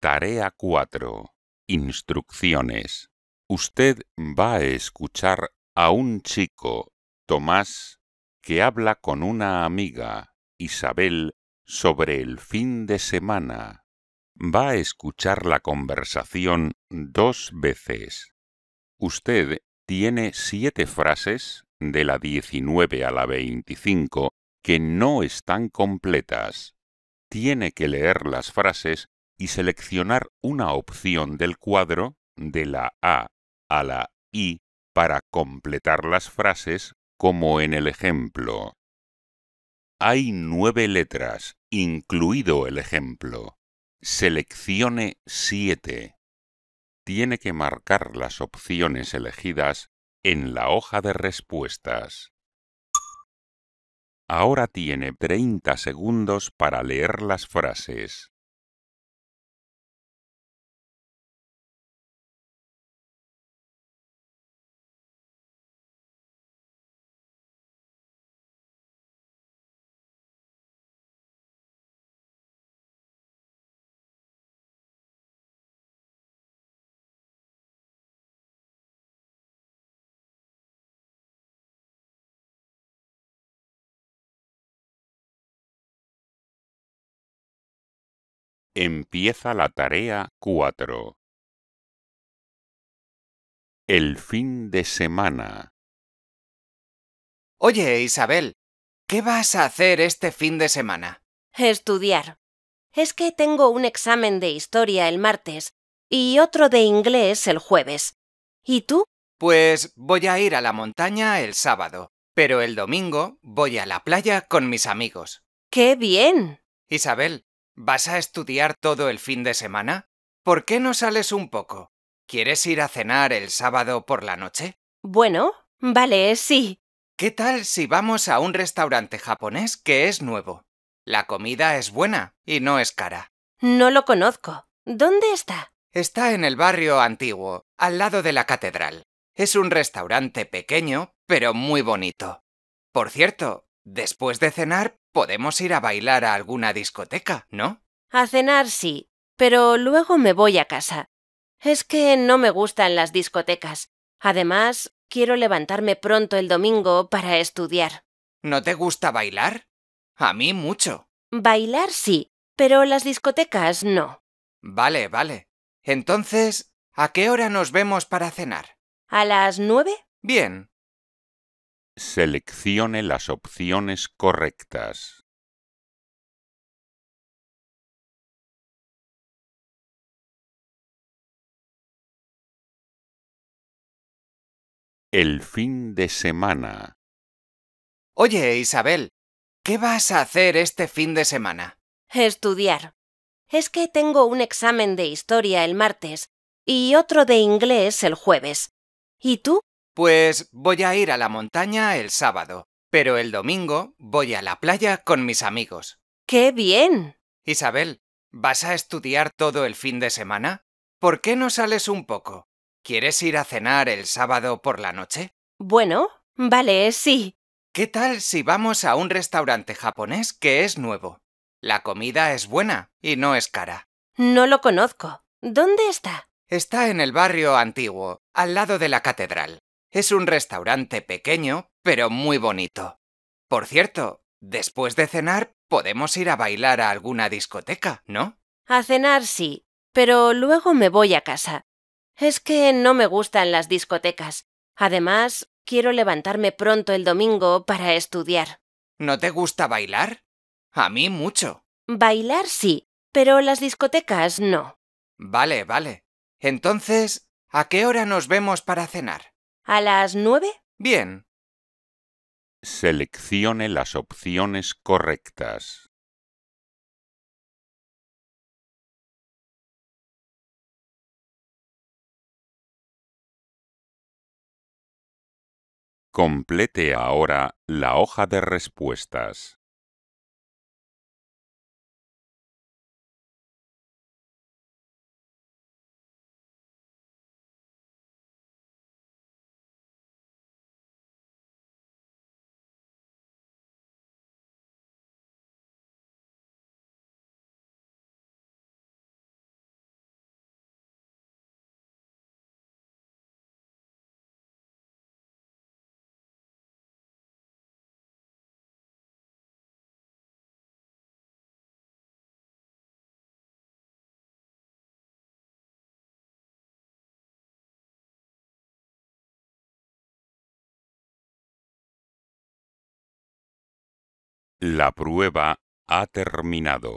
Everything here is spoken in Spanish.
Tarea 4. Instrucciones. Usted va a escuchar a un chico, Tomás, que habla con una amiga, Isabel, sobre el fin de semana. Va a escuchar la conversación dos veces. Usted tiene siete frases, de la 19 a la 25, que no están completas. Tiene que leer las frases y seleccionar una opción del cuadro de la A a la I para completar las frases como en el ejemplo. Hay nueve letras, incluido el ejemplo. Seleccione siete. Tiene que marcar las opciones elegidas en la hoja de respuestas. Ahora tiene 30 segundos para leer las frases. Empieza la tarea 4. El fin de semana. Oye, Isabel, ¿qué vas a hacer este fin de semana? Estudiar. Es que tengo un examen de historia el martes y otro de inglés el jueves. ¿Y tú? Pues voy a ir a la montaña el sábado, pero el domingo voy a la playa con mis amigos. ¡Qué bien! Isabel, ¿Vas a estudiar todo el fin de semana? ¿Por qué no sales un poco? ¿Quieres ir a cenar el sábado por la noche? Bueno, vale, sí. ¿Qué tal si vamos a un restaurante japonés que es nuevo? La comida es buena y no es cara. No lo conozco. ¿Dónde está? Está en el barrio antiguo, al lado de la catedral. Es un restaurante pequeño, pero muy bonito. Por cierto, Después de cenar podemos ir a bailar a alguna discoteca, ¿no? A cenar sí, pero luego me voy a casa. Es que no me gustan las discotecas. Además, quiero levantarme pronto el domingo para estudiar. ¿No te gusta bailar? A mí mucho. Bailar sí, pero las discotecas no. Vale, vale. Entonces, ¿a qué hora nos vemos para cenar? ¿A las nueve? Bien, Seleccione las opciones correctas. El fin de semana. Oye, Isabel, ¿qué vas a hacer este fin de semana? Estudiar. Es que tengo un examen de historia el martes y otro de inglés el jueves. ¿Y tú? Pues voy a ir a la montaña el sábado, pero el domingo voy a la playa con mis amigos. ¡Qué bien! Isabel, ¿vas a estudiar todo el fin de semana? ¿Por qué no sales un poco? ¿Quieres ir a cenar el sábado por la noche? Bueno, vale, sí. ¿Qué tal si vamos a un restaurante japonés que es nuevo? La comida es buena y no es cara. No lo conozco. ¿Dónde está? Está en el barrio antiguo, al lado de la catedral. Es un restaurante pequeño, pero muy bonito. Por cierto, después de cenar podemos ir a bailar a alguna discoteca, ¿no? A cenar sí, pero luego me voy a casa. Es que no me gustan las discotecas. Además, quiero levantarme pronto el domingo para estudiar. ¿No te gusta bailar? A mí mucho. Bailar sí, pero las discotecas no. Vale, vale. Entonces, ¿a qué hora nos vemos para cenar? ¿A las nueve? Bien. Seleccione las opciones correctas. Complete ahora la hoja de respuestas. La prueba ha terminado.